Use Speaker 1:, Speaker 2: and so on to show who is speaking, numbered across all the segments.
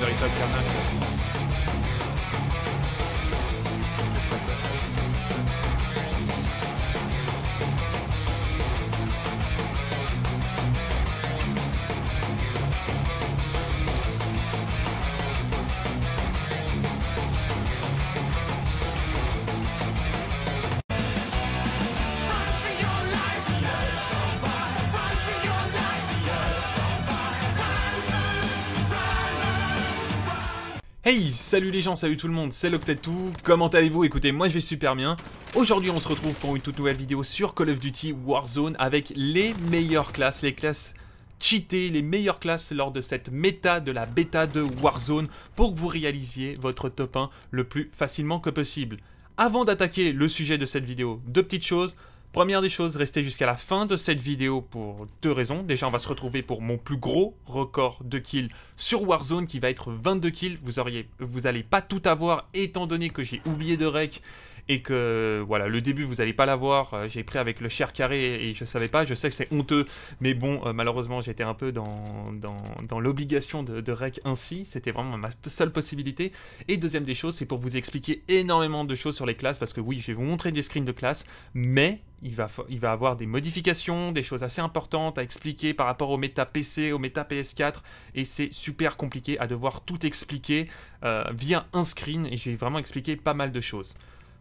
Speaker 1: やりたいかな Hey, salut les gens, salut tout le monde, c'est tout, comment allez-vous Écoutez, moi je vais super bien. Aujourd'hui, on se retrouve pour une toute nouvelle vidéo sur Call of Duty Warzone avec les meilleures classes, les classes cheatées, les meilleures classes lors de cette méta de la bêta de Warzone pour que vous réalisiez votre top 1 le plus facilement que possible. Avant d'attaquer le sujet de cette vidéo, deux petites choses. Première des choses, restez jusqu'à la fin de cette vidéo pour deux raisons. Déjà, on va se retrouver pour mon plus gros record de kills sur Warzone qui va être 22 kills. Vous n'allez vous allez pas tout avoir étant donné que j'ai oublié de rec et que voilà, le début vous n'allez pas l'avoir. Euh, j'ai pris avec le cher carré et je ne savais pas. Je sais que c'est honteux, mais bon, euh, malheureusement, j'étais un peu dans, dans, l'obligation de, rec ainsi. C'était vraiment ma seule possibilité. Et deuxième des choses, c'est pour vous expliquer énormément de choses sur les classes parce que oui, je vais vous montrer des screens de classes, mais il va, il va avoir des modifications, des choses assez importantes à expliquer par rapport au méta PC, au méta PS4, et c'est super compliqué à devoir tout expliquer euh, via un screen, et j'ai vraiment expliqué pas mal de choses.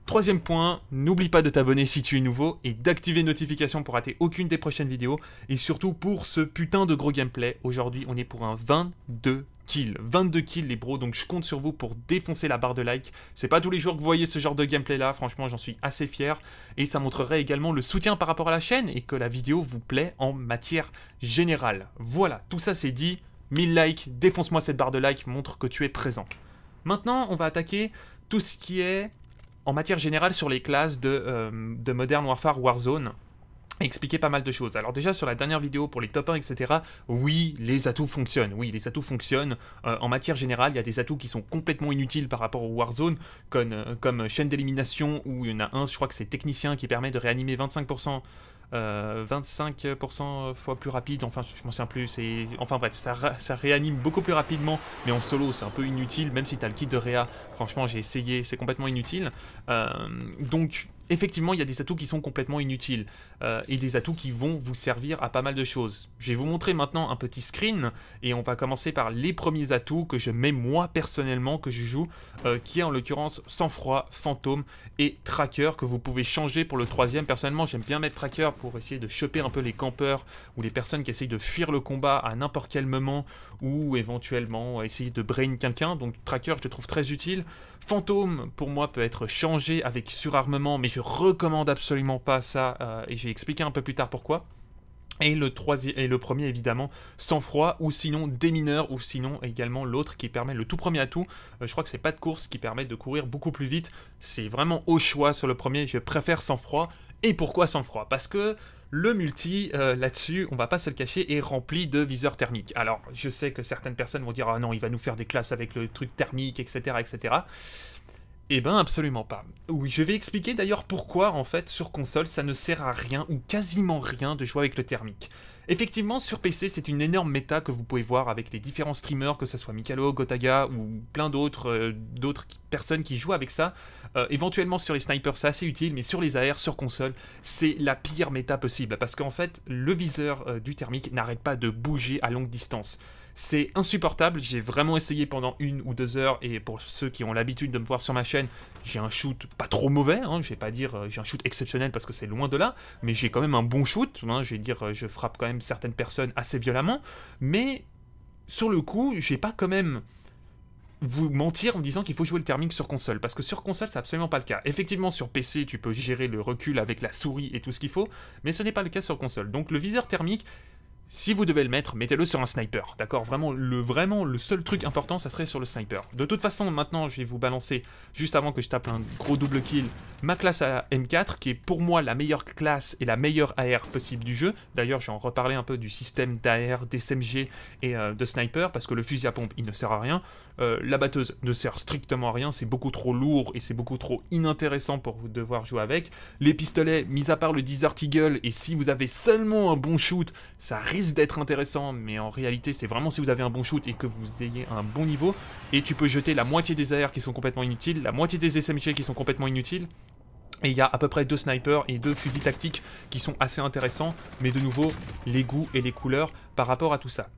Speaker 1: Troisième point, n'oublie pas de t'abonner si tu es nouveau et d'activer les notifications pour rater aucune des prochaines vidéos et surtout pour ce putain de gros gameplay. Aujourd'hui, on est pour un 22 kills. 22 kills les bros, donc je compte sur vous pour défoncer la barre de like. C'est pas tous les jours que vous voyez ce genre de gameplay là, franchement j'en suis assez fier. Et ça montrerait également le soutien par rapport à la chaîne et que la vidéo vous plaît en matière générale. Voilà, tout ça c'est dit. 1000 likes, défonce-moi cette barre de like, montre que tu es présent. Maintenant, on va attaquer tout ce qui est en matière générale sur les classes euh, de, Modern Warfare Warzone expliquer pas mal de choses. Alors déjà sur la dernière vidéo pour les top 1, etc., oui, les atouts fonctionnent. Oui, les atouts fonctionnent. Euh, en matière générale, il y a des atouts qui sont complètement inutiles par rapport au Warzone, comme, euh, comme chaîne d'élimination, où il y en a un, je crois que c'est technicien, qui permet de réanimer 25%. 25% euh, fois plus rapide, enfin je m'en souviens plus, et, enfin bref, ça, ça, réanime beaucoup plus rapidement, mais en solo c'est un peu inutile, même si t'as le kit de Réa, franchement j'ai essayé, c'est complètement inutile. Euh, donc effectivement, il y a des atouts qui sont complètement inutiles euh, et des atouts qui vont vous servir à pas mal de choses. Je vais vous montrer maintenant un petit screen et on va commencer par les premiers atouts que je mets moi personnellement que je joue, euh, qui est en l'occurrence sang-froid, fantôme et tracker que vous pouvez changer pour le troisième. Personnellement, j'aime bien mettre tracker pour essayer de choper un peu les campeurs ou les personnes qui essayent de fuir le combat à n'importe quel moment ou éventuellement essayer de brain quelqu'un. Donc tracker, je le trouve très utile. Fantôme, pour moi, peut être changé avec surarmement, mais je je recommande absolument pas ça, euh, et j'ai expliqué un peu plus tard pourquoi. Et le, troisième, et le premier, évidemment, sans froid ou sinon des mineurs, ou sinon également l'autre qui permet le tout premier atout. Euh, je crois que c'est pas de course qui permet de courir beaucoup plus vite. C'est vraiment au choix sur le premier. Je préfère sans froid Et pourquoi sans froid Parce que le multi, euh, là-dessus, on va pas se le cacher, est rempli de viseurs thermiques. Alors, je sais que certaines personnes vont dire Ah non, il va nous faire des classes avec le truc thermique, etc. etc. Eh ben absolument pas. Oui, je vais expliquer d'ailleurs pourquoi en fait sur console ça ne sert à rien ou quasiment rien de jouer avec le thermique. Effectivement, sur PC, c'est une énorme méta que vous pouvez voir avec les différents streamers, que ce soit Mikalo, Gotaga ou plein d'autres euh, personnes qui jouent avec ça. Euh, éventuellement, sur les snipers, c'est assez utile, mais sur les AR, sur console, c'est la pire méta possible parce qu'en fait, le viseur euh, du thermique n'arrête pas de bouger à longue distance. C'est insupportable, j'ai vraiment essayé pendant une ou deux heures, et pour ceux qui ont l'habitude de me voir sur ma chaîne, j'ai un shoot pas trop mauvais, hein. je vais pas dire euh, j'ai un shoot exceptionnel parce que c'est loin de là, mais j'ai quand même un bon shoot, hein. je vais dire euh, je frappe quand même certaines personnes assez violemment, mais sur le coup, j'ai pas quand même vous mentir en disant qu'il faut jouer le thermique sur console, parce que sur console, c'est absolument pas le cas. Effectivement, sur PC, tu peux gérer le recul avec la souris et tout ce qu'il faut, mais ce n'est pas le cas sur console. Donc le viseur thermique, si vous devez le mettre, mettez-le sur un sniper, d'accord vraiment le, vraiment, le seul truc important, ça serait sur le sniper. De toute façon, maintenant, je vais vous balancer, juste avant que je tape un gros double kill, ma classe à M4, qui est pour moi la meilleure classe et la meilleure AR possible du jeu. D'ailleurs, j'en reparlais un peu du système d'AR, d'SMG et euh, de sniper, parce que le fusil à pompe, il ne sert à rien. Euh, la batteuse ne sert strictement à rien, c'est beaucoup trop lourd et c'est beaucoup trop inintéressant pour vous devoir jouer avec. Les pistolets, mis à part le Desert Eagle, et si vous avez seulement un bon shoot, ça risque d'être intéressant, mais en réalité, c'est vraiment si vous avez un bon shoot et que vous ayez un bon niveau. Et tu peux jeter la moitié des AR qui sont complètement inutiles, la moitié des SMG qui sont complètement inutiles. Et il y a à peu près deux snipers et deux fusils tactiques qui sont assez intéressants, mais de nouveau, les goûts et les couleurs par rapport à tout ça.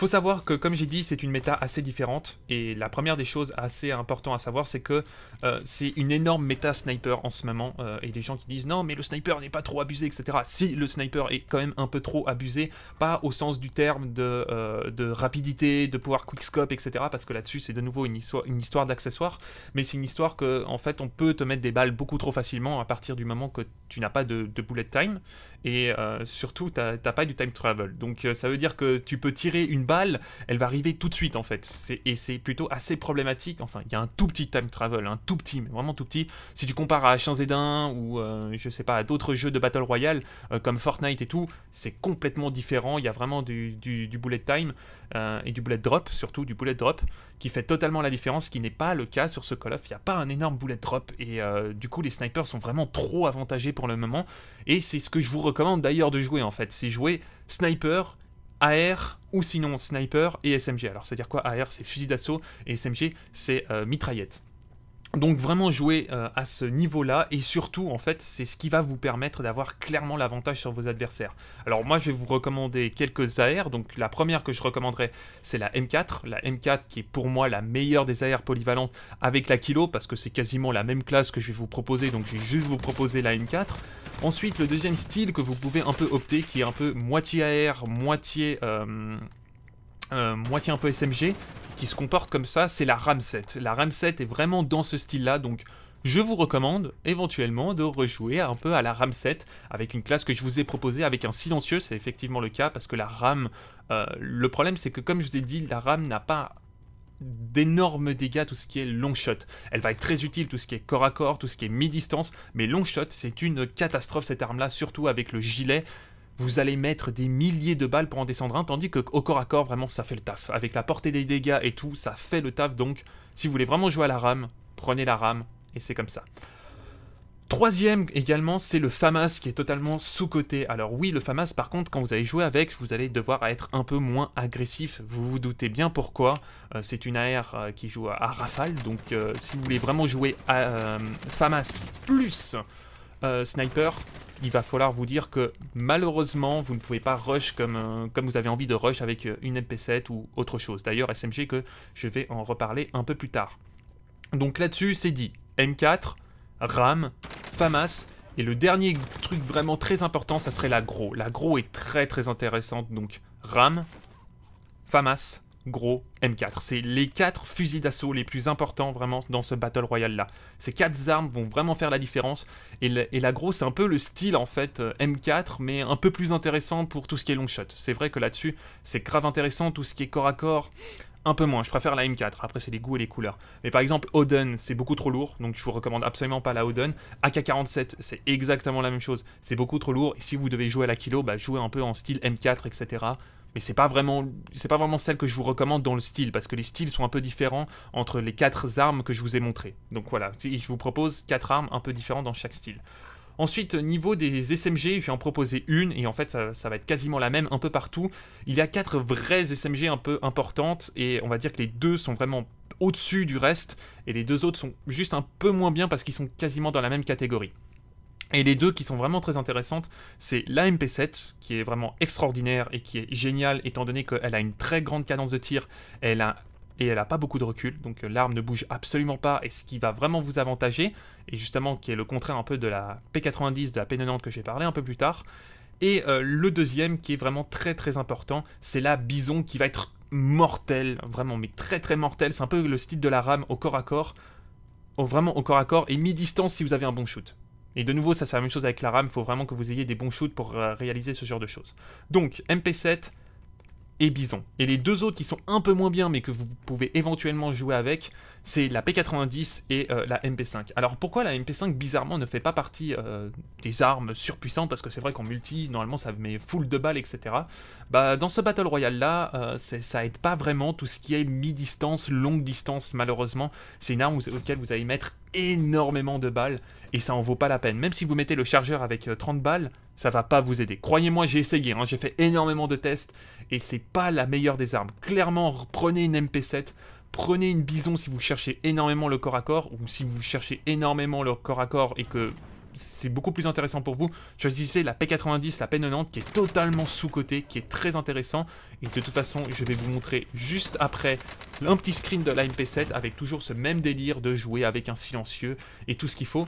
Speaker 1: Faut savoir que, comme j'ai dit, c'est une méta assez différente. Et la première des choses assez important à savoir, c'est que euh, c'est une énorme méta sniper en ce moment. Euh, et les gens qui disent non, mais le sniper n'est pas trop abusé, etc. Si le sniper est quand même un peu trop abusé, pas au sens du terme de, euh, rapidité, de pouvoir quickscope, etc. Parce que là-dessus, c'est de nouveau une histoire, une d'accessoires. Mais c'est une histoire que, en fait, on peut te mettre des balles beaucoup trop facilement à partir du moment que tu n'as pas de, de bullet time et euh, surtout t'as pas du time travel. Donc euh, ça veut dire que tu peux tirer une balle, elle va arriver tout de suite en fait. Et c'est plutôt assez problématique. Enfin, il y a un tout petit time travel, un tout petit, mais vraiment tout petit. Si tu compares à h 1 ou euh, je sais pas à d'autres jeux de battle royale comme Fortnite et tout, c'est complètement différent. Il y a vraiment du bullet time et du bullet drop, surtout du bullet drop qui fait totalement la différence, ce qui n'est pas le cas sur ce Call of. Il n'y a pas un énorme bullet drop et euh, du coup les snipers sont vraiment trop avantagés pour le moment. Et c'est ce que je vous recommande d'ailleurs de jouer en fait, c'est jouer sniper, AR ou sinon sniper et SMG. Alors c'est-à-dire quoi AR c'est fusil d'assaut et SMG c'est euh, mitraillette. Donc vraiment jouer euh, à ce niveau-là et surtout en fait c'est ce qui va vous permettre d'avoir clairement l'avantage sur vos adversaires. Alors moi je vais vous recommander quelques AR, donc la première que je recommanderais c'est la M4, la M4 qui est pour moi la meilleure des AR polyvalentes avec la Kilo parce que c'est quasiment la même classe que je vais vous proposer donc je vais juste vous proposer la M4. Ensuite le deuxième style que vous pouvez un peu opter qui est un peu moitié AR, moitié... Euh, euh, moitié un peu SMG, qui se comporte comme ça, c'est la RAM 7. La RAM 7 est vraiment dans ce style-là, donc je vous recommande éventuellement de rejouer un peu à la RAM 7 avec une classe que je vous ai proposée avec un silencieux, c'est effectivement le cas parce que la RAM, euh, le problème c'est que comme je vous ai dit, la RAM n'a pas d'énormes dégâts tout ce qui est long shot. Elle va être très utile tout ce qui est corps à corps, tout ce qui est mi-distance, mais long shot c'est une catastrophe cette arme là, surtout avec le gilet, vous allez mettre des milliers de balles pour en descendre un, tandis que au corps à corps, vraiment, ça fait le taf. Avec la portée des dégâts et tout, ça fait le taf, donc si vous voulez vraiment jouer à la rame, prenez la rame, et c'est comme ça. Troisième également, c'est le FAMAS qui est totalement sous-coté. Alors oui, le FAMAS par contre, quand vous allez jouer avec, vous allez devoir être un peu moins agressif. Vous vous doutez bien pourquoi. Euh, c'est une AR euh, qui joue à, rafale, donc euh, si vous voulez vraiment jouer à FAMAS plus sniper, il va falloir vous dire que malheureusement, vous ne pouvez pas rush comme, euh, comme vous avez envie de rush avec euh, une MP7 ou autre chose. D'ailleurs, SMG que je vais en reparler un peu plus tard. Donc là-dessus, c'est dit. M4, RAM, FAMAS, et le dernier truc vraiment très important, ça serait La L'agro est très très intéressante, donc RAM, FAMAS, gros M4. C'est les quatre fusils d'assaut les plus importants vraiment dans ce Battle Royale là. Ces quatre armes vont vraiment faire la différence. Et, et la grosse, un peu le style en fait M4, euh, mais un peu plus intéressant pour tout ce qui est long shot. C'est vrai que là-dessus, c'est grave intéressant tout ce qui est corps à corps, un peu moins. Je préfère la M4. Après, c'est les goûts et les couleurs. Mais par exemple, Oden, c'est beaucoup trop lourd. Donc, je vous recommande absolument pas la Oden. AK-47, c'est exactement la même chose. C'est beaucoup trop lourd. Et si vous devez jouer à la kilo, bah, jouez un peu en style M4, etc. Mais c'est pas vraiment, c'est pas vraiment celle que je vous recommande dans le style, parce que les styles sont un peu différents entre les quatre armes que je vous ai montrées. Donc voilà, je vous propose quatre armes un peu différentes dans chaque style. Ensuite, niveau des SMG, je vais en proposer une, et en fait, ça, ça, va être quasiment la même un peu partout. Il y a quatre vraies SMG un peu importantes, et on va dire que les deux sont vraiment au-dessus du reste, et les deux autres sont juste un peu moins bien parce qu'ils sont quasiment dans la même catégorie. Et les deux qui sont vraiment très intéressantes, c'est la MP7, qui est vraiment extraordinaire et qui est géniale, étant donné qu'elle a une très grande cadence de tir, elle a et elle n'a pas beaucoup de recul, donc euh, l'arme ne bouge absolument pas, et ce qui va vraiment vous avantager, et justement qui est le contraire un peu de la P90, de la P90 que j'ai parlé un peu plus tard. Et euh, le deuxième qui est vraiment très très important, c'est la bison qui va être mortelle, vraiment, mais très très mortelle, c'est un peu le style de la rame au corps à corps, au, vraiment au corps à corps, et mi-distance si vous avez un bon shoot. Et de nouveau, ça c'est la même chose avec la rame, il faut vraiment que vous ayez des bons shoots pour euh, réaliser ce genre de choses. Donc, MP7, et Bison. Et les deux autres qui sont un peu moins bien, mais que vous pouvez éventuellement jouer avec, c'est la P90 et euh, la MP5. Alors pourquoi la MP5, bizarrement, ne fait pas partie euh, des armes surpuissantes Parce que c'est vrai qu'en multi, normalement, ça met full de balles, etc. Bah, dans ce Battle Royale-là, euh, ça aide pas vraiment tout ce qui est mi-distance, longue distance, malheureusement. C'est une arme auquel vous allez mettre énormément de balles, et ça en vaut pas la peine. Même si vous mettez le chargeur avec 30 balles, ça va pas vous aider. Croyez-moi, j'ai essayé, hein. j'ai fait énormément de tests, et c'est pas la meilleure des armes. Clairement, prenez une MP7, prenez une bison si vous cherchez énormément le corps à corps, ou si vous cherchez énormément le corps à corps et que c'est beaucoup plus intéressant pour vous, choisissez la P90, la P90 qui est totalement sous-cotée, qui est très intéressant. Et de toute façon, je vais vous montrer juste après un petit screen de la MP7 avec toujours ce même délire de jouer avec un silencieux et tout ce qu'il faut.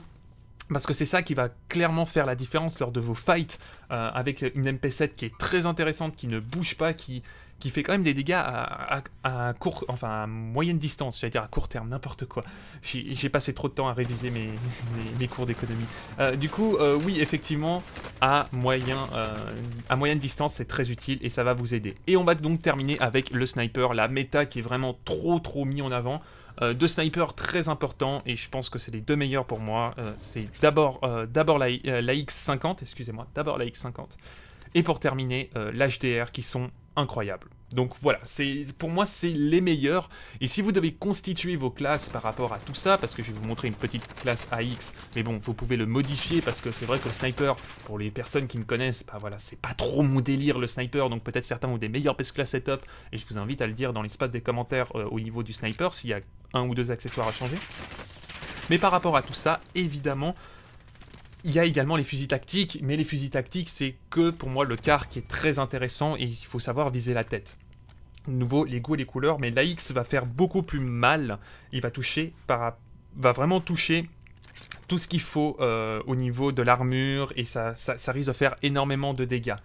Speaker 1: Parce que c'est ça qui va clairement faire la différence lors de vos fights euh, avec une MP7 qui est très intéressante, qui ne bouge pas, qui, qui fait quand même des dégâts à, à, court, enfin à moyenne distance, j'allais dire à court terme, n'importe quoi. J'ai passé trop de temps à réviser mes, mes, cours d'économie. Euh, du coup, euh, oui, effectivement, à, moyen, à moyenne distance, c'est très utile et ça va vous aider. Et on va donc terminer avec le sniper, la méta qui est vraiment trop trop mis en avant. Euh, deux snipers très importants et je pense que c'est les deux meilleurs pour moi. Euh, c'est d'abord euh, d'abord la, la, X50, excusez-moi, d'abord la X50 et pour terminer l'HDR qui sont incroyables. Donc voilà, pour moi c'est les meilleurs. Et si vous devez constituer vos classes par rapport à tout ça, parce que je vais vous montrer une petite classe AX, mais bon, vous pouvez le modifier parce que c'est vrai que le sniper, pour les personnes qui me connaissent, bah voilà, c'est pas trop mon délire le sniper, donc peut-être certains ont des meilleurs best class setup, et je vous invite à le dire dans l'espace des commentaires euh, au niveau du sniper s'il y a un ou deux accessoires à changer. Mais par rapport à tout ça, évidemment, il y a également les fusils tactiques, mais les fusils tactiques, c'est que pour moi le quart qui est très intéressant et il faut savoir viser la tête nouveau les goûts et les couleurs, mais l'AX va faire beaucoup plus mal. Il va toucher, va vraiment toucher tout ce qu'il faut euh, au niveau de l'armure et ça, ça risque de faire énormément de dégâts.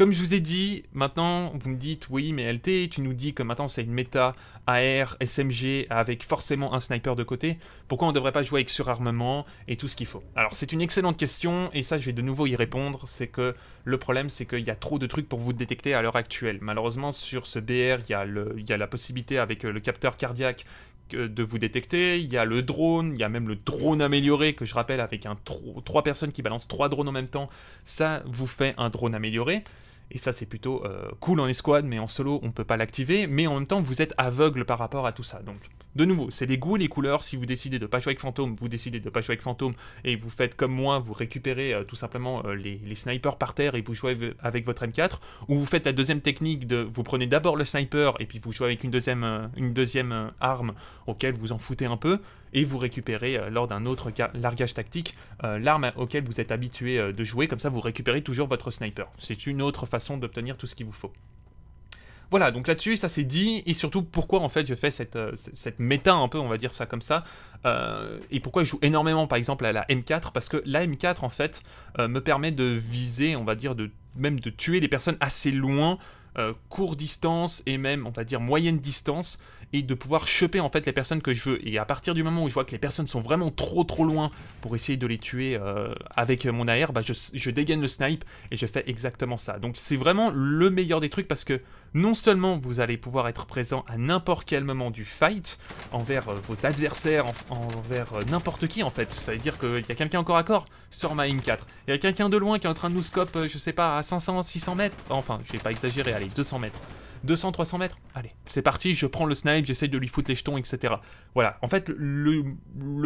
Speaker 1: Comme je vous ai dit, maintenant, vous me dites oui, mais LT, tu nous dis que maintenant c'est une méta AR, SMG, avec forcément un sniper de côté. Pourquoi on ne devrait pas jouer avec surarmement et tout ce qu'il faut Alors, c'est une excellente question, et ça, je vais de nouveau y répondre. C'est que le problème, c'est qu'il y a trop de trucs pour vous détecter à l'heure actuelle. Malheureusement, sur ce BR, il y, a la possibilité avec euh, le capteur cardiaque de vous détecter, il y a le drone, il y a même le drone amélioré que je rappelle avec un trois personnes qui balancent trois drones en même temps, ça vous fait un drone amélioré. Et ça, c'est plutôt euh, cool en escouade, mais en solo, on peut pas l'activer. Mais en même temps, vous êtes aveugle par rapport à tout ça. Donc, de nouveau, c'est les goûts et les couleurs. Si vous décidez de pas jouer avec Fantôme, vous décidez de pas jouer avec Fantôme et vous faites comme moi, vous récupérez euh, tout simplement euh, les, snipers par terre et vous jouez avec votre M4. Ou vous faites la deuxième technique de vous prenez d'abord le sniper et puis vous jouez avec une deuxième, euh, une deuxième arme auquel vous en foutez un peu et vous récupérez lors d'un autre largage tactique l'arme auquel vous êtes habitué de jouer. Comme ça, vous récupérez toujours votre sniper. C'est une autre façon d'obtenir tout ce qu'il vous faut. Voilà, donc là-dessus, ça c'est dit, et surtout pourquoi en fait je fais cette, euh, méta un peu, on va dire ça comme ça, euh, et pourquoi je joue énormément par exemple à la M4, parce que la M4 en fait euh, me permet de viser, on va dire, de, même de tuer des personnes assez loin, court distance et même, on va dire, moyenne distance, et de pouvoir choper en fait les personnes que je veux. Et à partir du moment où je vois que les personnes sont vraiment trop trop loin pour essayer de les tuer euh, avec mon AR, bah, je, dégaine le snipe et je fais exactement ça. Donc c'est vraiment le meilleur des trucs parce que non seulement vous allez pouvoir être présent à n'importe quel moment du fight envers euh, vos adversaires, envers euh, n'importe qui en fait. Ça veut dire qu'il y a quelqu'un encore à corps, sur ma M4. Il y a quelqu'un de loin qui est en train de nous scope, je sais pas, à 500, 600 mètres. Enfin, je vais pas exagérer, allez, 200 mètres. 200-300 mètres, allez, c'est parti, je prends le snipe, j'essaye de lui foutre les jetons, etc. Voilà, en fait, le,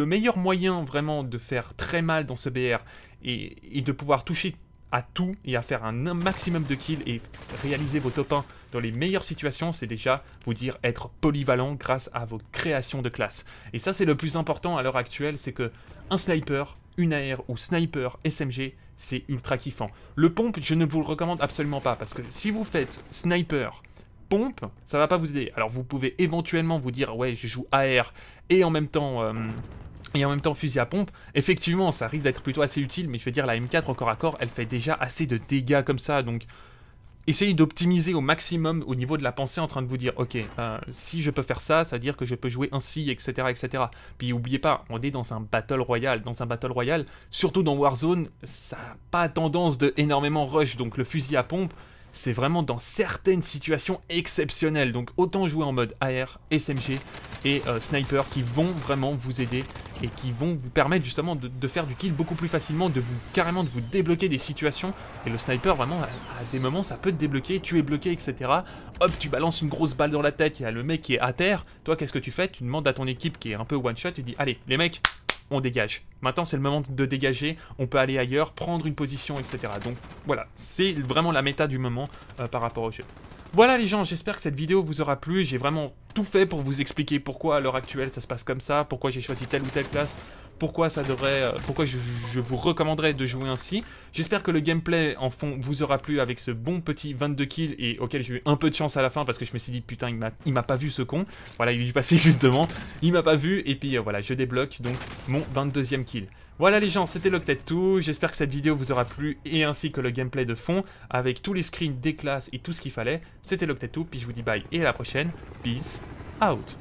Speaker 1: meilleur moyen vraiment de faire très mal dans ce BR et, et de pouvoir toucher à tout et à faire un maximum de kills et réaliser vos top 1 dans les meilleures situations, c'est déjà vous dire être polyvalent grâce à vos créations de classe. Et ça, c'est le plus important à l'heure actuelle, c'est que un sniper, une AR ou sniper SMG, c'est ultra kiffant. Le pompe, je ne vous le recommande absolument pas parce que si vous faites sniper, pompe, ça va pas vous aider. Alors vous pouvez éventuellement vous dire ouais je joue AR et en même temps euh, et en même temps fusil à pompe. Effectivement ça risque d'être plutôt assez utile mais je veux dire la M4 encore corps à corps elle fait déjà assez de dégâts comme ça donc essayez d'optimiser au maximum au niveau de la pensée en train de vous dire ok euh, si je peux faire ça ça veut dire que je peux jouer ainsi etc etc puis oubliez pas on est dans un battle royal dans un battle royal, surtout dans Warzone ça n'a pas tendance de énormément rush donc le fusil à pompe c'est vraiment dans certaines situations exceptionnelles. Donc autant jouer en mode AR, SMG et euh, sniper qui vont vraiment vous aider et qui vont vous permettre justement de, faire du kill beaucoup plus facilement, de vous carrément de vous débloquer des situations. Et le sniper vraiment à, des moments ça peut te débloquer, tu es bloqué, etc. Hop, tu balances une grosse balle dans la tête, il y a le mec qui est à terre. Toi qu'est-ce que tu fais Tu demandes à ton équipe qui est un peu one shot, tu dis allez les mecs on dégage. Maintenant, c'est le moment de dégager, on peut aller ailleurs, prendre une position, etc. Donc voilà, c'est vraiment la méta du moment euh, par rapport au jeu. Voilà les gens, j'espère que cette vidéo vous aura plu, j'ai vraiment tout fait pour vous expliquer pourquoi à l'heure actuelle ça se passe comme ça, pourquoi j'ai choisi telle ou telle classe, pourquoi ça devrait, euh, pourquoi je, vous recommanderais de jouer ainsi. J'espère que le gameplay en fond vous aura plu avec ce bon petit 22 kills et auquel j'ai eu un peu de chance à la fin parce que je me suis dit putain il m'a pas vu ce con. Voilà il est passé justement, il m'a pas vu et puis euh, voilà je débloque donc mon 22e kill. Voilà les gens, c'était Loctet tout, j'espère que cette vidéo vous aura plu et ainsi que le gameplay de fond avec tous les screens des classes et tout ce qu'il fallait. C'était Loctet 2 puis je vous dis bye et à la prochaine, peace out.